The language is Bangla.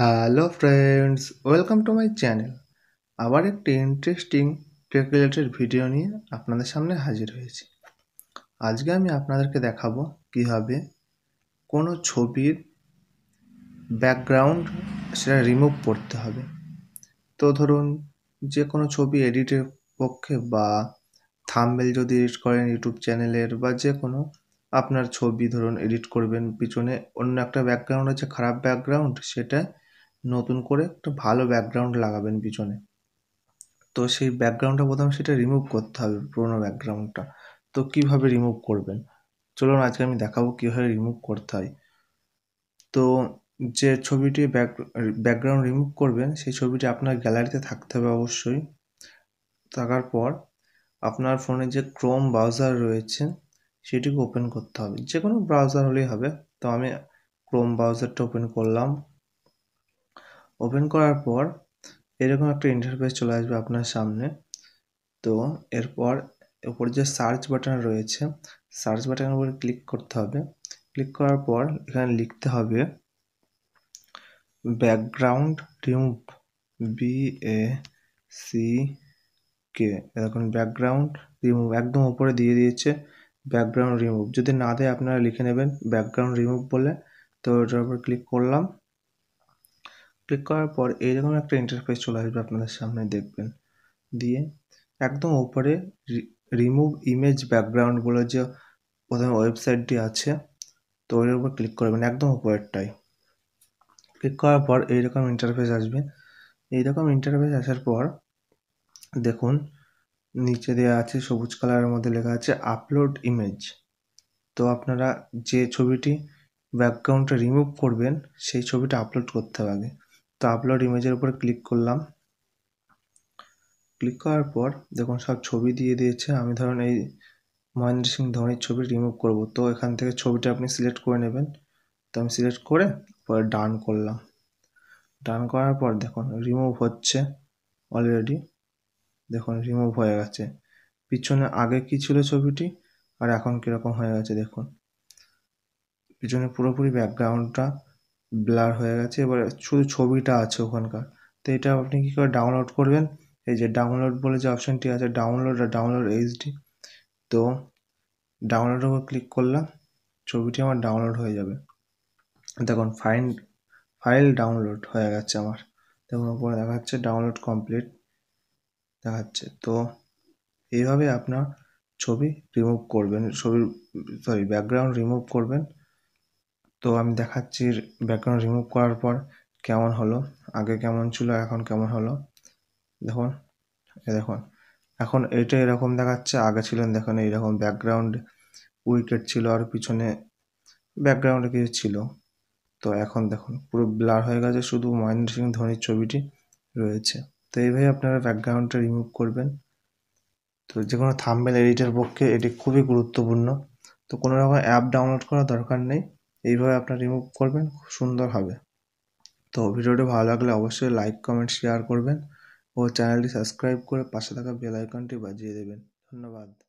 hello friends welcome to my channel আবার একটি ইন্টারেস্টিং টেক ভিডিও নিয়ে আপনাদের সামনে হাজির হয়েছি আজকে আমি আপনাদেরকে দেখাবো কীভাবে কোনো ছবির ব্যাকগ্রাউন্ড সেটা রিমুভ করতে হবে তো ধরুন যে কোনো ছবি এডিটের পক্ষে বা থামবেল যদি এডিট করেন ইউটিউব চ্যানেলের বা যে কোনো আপনার ছবি ধরুন এডিট করবেন পিছনে অন্য একটা ব্যাকগ্রাউন্ড আছে খারাপ ব্যাকগ্রাউন্ড সেটা নতুন করে একটা ভালো ব্যাকগ্রাউন্ড লাগাবেন পিছনে তো সেই ব্যাকগ্রাউন্ডটা প্রথমে সেটা রিমুভ করতে হবে পুরোনো ব্যাকগ্রাউন্ডটা তো কিভাবে রিমুভ করবেন চলুন আজকে আমি দেখাবো কীভাবে রিমুভ করতে হয় তো যে ছবিটি ব্যাক ব্যাকগ্রাউন্ড রিমুভ করবেন সেই ছবিটি আপনার গ্যালারিতে থাকতে হবে অবশ্যই থাকার পর আপনার ফোনে যে ক্রোম ব্রাউজার রয়েছে সেটিকে ওপেন করতে হবে যে কোনো ব্রাউজার হলেই হবে তো আমি ক্রোম ব্রাউজারটা ওপেন করলাম ওপেন করার পর এরকম একটা ইন্টারফেস চলে আসবে আপনার সামনে তো এরপর ওপর যে সার্চ বাটন রয়েছে সার্চ বাটনের উপরে ক্লিক করতে হবে ক্লিক করার পর এখানে লিখতে হবে background remove B A C K এরকম ব্যাকগ্রাউন্ড রিমুভ একদম উপরে দিয়ে দিয়েছে ব্যাকগ্রাউন্ড রিমুভ যদি না দেয় আপনারা লিখে নেবেন ব্যাকগ্রাউন্ড রিমুভ বলে তো ওটার উপর ক্লিক করলাম ক্লিক করার পর এইরকম একটা ইন্টারফেস চলে আসবে আপনাদের সামনে দেখবেন দিয়ে একদম ওপরে রিমুভ ইমেজ ব্যাকগ্রাউন্ড বলে যে প্রথমে ওয়েবসাইটটি আছে তো ওইটার উপর ক্লিক করবেন একদম উপরেরটাই ক্লিক করার পর এইরকম ইন্টারফেস আসবে এইরকম ইন্টারফেস আসার পর দেখুন নিচে দেওয়া আছে সবুজ কালারের মধ্যে লেখা আছে আপলোড ইমেজ তো আপনারা যে ছবিটি ব্যাকগ্রাউন্ডটা রিমুভ করবেন সেই ছবিটা আপলোড করতে হবে তো আপলোড ইমেজের উপর ক্লিক করলাম ক্লিক করার পর দেখুন সব ছবি দিয়ে দিয়েছে আমি ধরুন এই মহেন্দ্র সিং ধোনির ছবি রিমুভ করব তো এখান থেকে ছবিটা আপনি সিলেক্ট করে নেবেন তো আমি সিলেক্ট করে পরে ডান করলাম ডান করার পর দেখুন রিমুভ হচ্ছে অলরেডি দেখুন রিমুভ হয়ে গেছে পিছনে আগে কি ছিল ছবিটি আর এখন কীরকম হয়ে গেছে দেখুন পিছনে পুরোপুরি ব্যাকগ্রাউন্ডটা ব্লার হয়ে গেছে এবার শুধু ছবিটা আছে ওখানকার তো এটা আপনি কী করে ডাউনলোড করবেন এই যে ডাউনলোড বলে যে অপশানটি আছে ডাউনলোড আর ডাউনলোড এইচডি তো ডাউনলোডের উপর ক্লিক করলাম ছবিটি আমার ডাউনলোড হয়ে যাবে দেখুন ফাইন ফাইল ডাউনলোড হয়ে গেছে আমার দেখুন ওপরে দেখা যাচ্ছে ডাউনলোড কমপ্লিট দেখাচ্ছে তো এইভাবে আপনার ছবি রিমুভ করবেন ছবির সরি ব্যাকগ্রাউন্ড রিমুভ করবেন তো আমি দেখাচ্ছি ব্যাকগ্রাউন্ড রিমুভ করার পর কেমন হলো আগে কেমন ছিল এখন কেমন হলো দেখুন দেখুন এখন এটা এরকম দেখাচ্ছে আগে ছিলেন দেখুন এইরকম ব্যাকগ্রাউন্ড উইকেট ছিল আর পিছনে ব্যাকগ্রাউন্ডে কিছু ছিল তো এখন দেখুন পুরো ব্লার হয়ে গেছে শুধু মহেন্দ্র সিং ধোনির ছবিটি রয়েছে তো এইভাবে আপনারা ব্যাকগ্রাউন্ডটা রিমুভ করবেন তো যে কোনো থাম্বেল এডিটের পক্ষে এটি খুবই গুরুত্বপূর্ণ তো কোনো রকম অ্যাপ ডাউনলোড করার দরকার নেই এইভাবে আপনার রিমুভ করবেন খুব সুন্দর হবে তো ভিডিওটি ভালো লাগলে অবশ্যই লাইক কমেন্ট শেয়ার করবেন ও চ্যানেলটি সাবস্ক্রাইব করে পাশে থাকা বেল আইকনটি বাজিয়ে দেবেন ধন্যবাদ